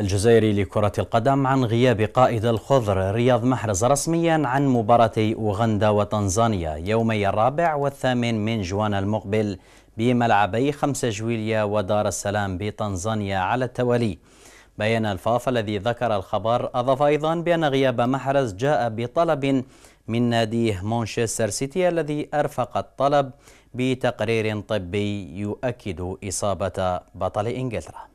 الجزائري لكرة القدم عن غياب قائد الخضر رياض محرز رسميا عن مباراة أوغندا وتنزانيا يومي الرابع والثامن من جوان المقبل بملعبي 5 جويليا ودار السلام بتنزانيا على التوالي بيان الفاف الذي ذكر الخبر أضاف أيضا بأن غياب محرز جاء بطلب من ناديه مانشستر سيتي الذي أرفق الطلب بتقرير طبي يؤكد إصابة بطل إنجلترا